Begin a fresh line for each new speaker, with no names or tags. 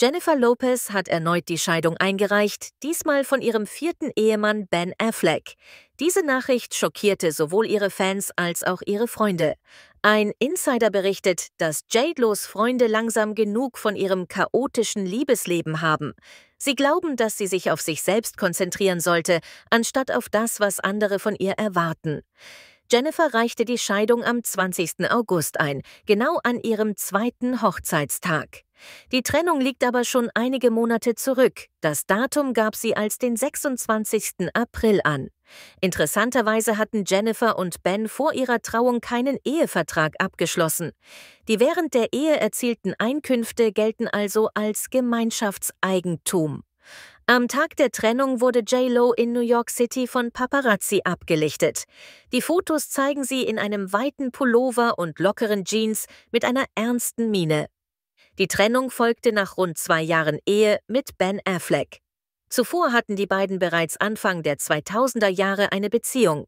Jennifer Lopez hat erneut die Scheidung eingereicht, diesmal von ihrem vierten Ehemann Ben Affleck. Diese Nachricht schockierte sowohl ihre Fans als auch ihre Freunde. Ein Insider berichtet, dass Jade Los Freunde langsam genug von ihrem chaotischen Liebesleben haben. Sie glauben, dass sie sich auf sich selbst konzentrieren sollte, anstatt auf das, was andere von ihr erwarten. Jennifer reichte die Scheidung am 20. August ein, genau an ihrem zweiten Hochzeitstag. Die Trennung liegt aber schon einige Monate zurück. Das Datum gab sie als den 26. April an. Interessanterweise hatten Jennifer und Ben vor ihrer Trauung keinen Ehevertrag abgeschlossen. Die während der Ehe erzielten Einkünfte gelten also als Gemeinschaftseigentum. Am Tag der Trennung wurde J-Lo in New York City von Paparazzi abgelichtet. Die Fotos zeigen sie in einem weiten Pullover und lockeren Jeans mit einer ernsten Miene. Die Trennung folgte nach rund zwei Jahren Ehe mit Ben Affleck. Zuvor hatten die beiden bereits Anfang der 2000er Jahre eine Beziehung.